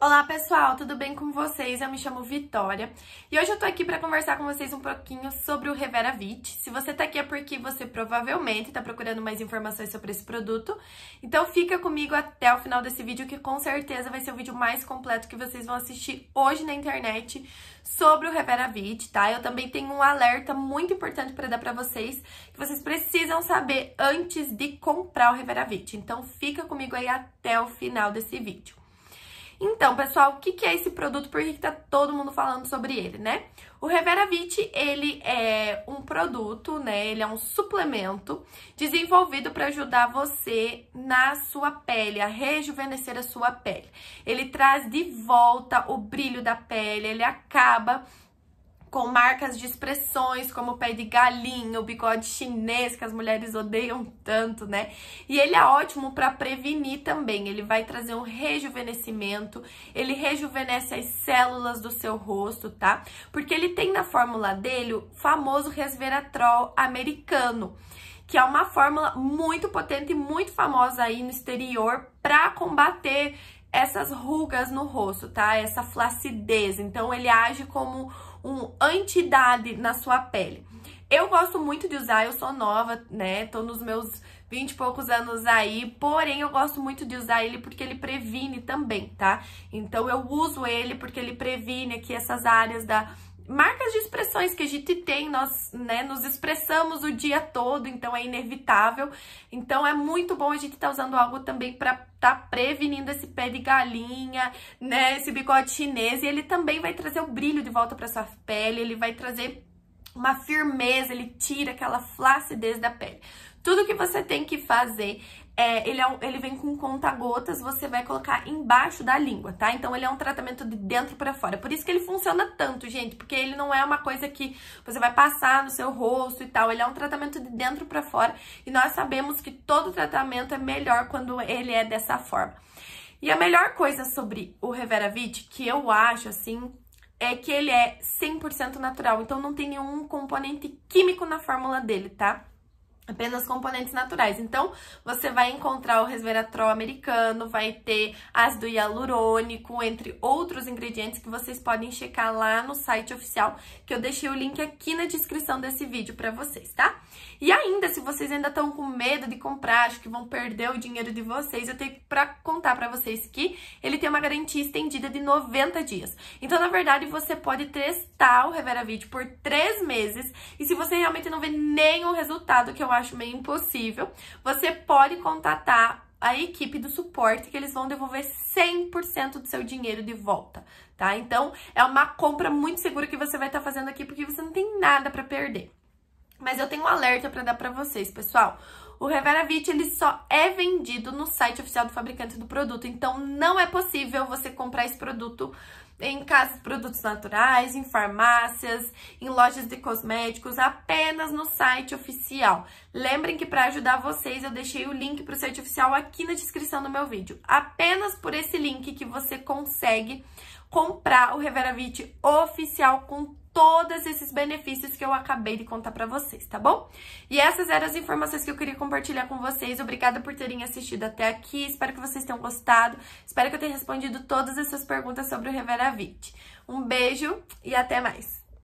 Olá pessoal, tudo bem com vocês? Eu me chamo Vitória e hoje eu tô aqui para conversar com vocês um pouquinho sobre o Reveravit. Se você tá aqui é porque você provavelmente tá procurando mais informações sobre esse produto, então fica comigo até o final desse vídeo que com certeza vai ser o vídeo mais completo que vocês vão assistir hoje na internet sobre o Reveravit, tá? Eu também tenho um alerta muito importante para dar para vocês que vocês precisam saber antes de comprar o Reveravit, então fica comigo aí até o final desse vídeo. Então, pessoal, o que, é esse produto? Por que, está todo mundo falando sobre ele, né? O Reveravit, ele é um produto, né? Ele é um suplemento desenvolvido para ajudar você na sua pele, a rejuvenescer a sua pele. Ele traz de volta o brilho da pele, ele acaba com marcas de expressões como pé de galinha, o bigode chinês que as mulheres odeiam tanto, né? E ele é ótimo para prevenir também. Ele vai trazer um rejuvenescimento, ele rejuvenesce as células do seu rosto, tá? Porque ele tem na fórmula dele o famoso resveratrol americano que é uma fórmula muito potente e muito famosa aí no exterior para combater essas rugas no rosto, tá? Essa flacidez. Então ele age como um anti-idade na sua pele. Eu gosto muito de usar, eu sou nova, né? Tô nos meus 20 e poucos anos aí, porém eu gosto muito de usar ele porque ele previne também, tá? Então eu uso ele porque ele previne aqui essas áreas da marcas de expressões que a gente tem, nós né, nos expressamos o dia todo, então é inevitável. Então é muito bom a gente estar tá usando algo também para tá prevenindo esse pé de galinha, né, esse bigode chinês, e ele também vai trazer o brilho de volta para sua pele, ele vai trazer uma firmeza, ele tira aquela flacidez da pele. Tudo que você tem que fazer é, ele, é ele vem com conta-gotas, você vai colocar embaixo da língua, tá? Então ele é um tratamento de dentro para fora. Por isso que ele funciona tanto, gente, porque ele não é uma coisa que você vai passar no seu rosto e tal. Ele é um tratamento de dentro para fora e nós sabemos que todo tratamento é melhor quando ele é dessa forma. E a melhor coisa sobre o Reveravit, que eu acho, assim, é que ele é 100% natural, então não tem nenhum componente químico na fórmula dele, tá? apenas componentes naturais. Então, você vai encontrar o resveratrol americano, vai ter ácido hialurônico, entre outros ingredientes que vocês podem checar lá no site oficial, que eu deixei o link aqui na descrição desse vídeo para vocês, tá? E ainda se vocês ainda estão com medo de comprar, acho que vão perder o dinheiro de vocês, eu tenho para contar para vocês que ele tem uma garantia estendida de 90 dias. Então, na verdade, você pode testar o Reveravit por 3 meses e se você realmente não vê nenhum resultado, que eu acho meio impossível, você pode contatar a equipe do suporte que eles vão devolver 100% do seu dinheiro de volta, tá? Então, é uma compra muito segura que você vai estar tá fazendo aqui porque você não tem nada para perder. Mas eu tenho um alerta para dar para vocês, pessoal. O Reveravit, ele só é vendido no site oficial do fabricante do produto, então não é possível você comprar esse produto em casas de produtos naturais, em farmácias, em lojas de cosméticos, apenas no site oficial. Lembrem que para ajudar vocês eu deixei o link para o site oficial aqui na descrição do meu vídeo. Apenas por esse link que você consegue comprar o Reveravit oficial com todos esses benefícios que eu acabei de contar para vocês, tá bom? E essas eram as informações que eu queria compartilhar com vocês. Obrigada por terem assistido até aqui. Espero que vocês tenham gostado. Espero que eu tenha respondido todas essas perguntas sobre o Revera um beijo e até mais!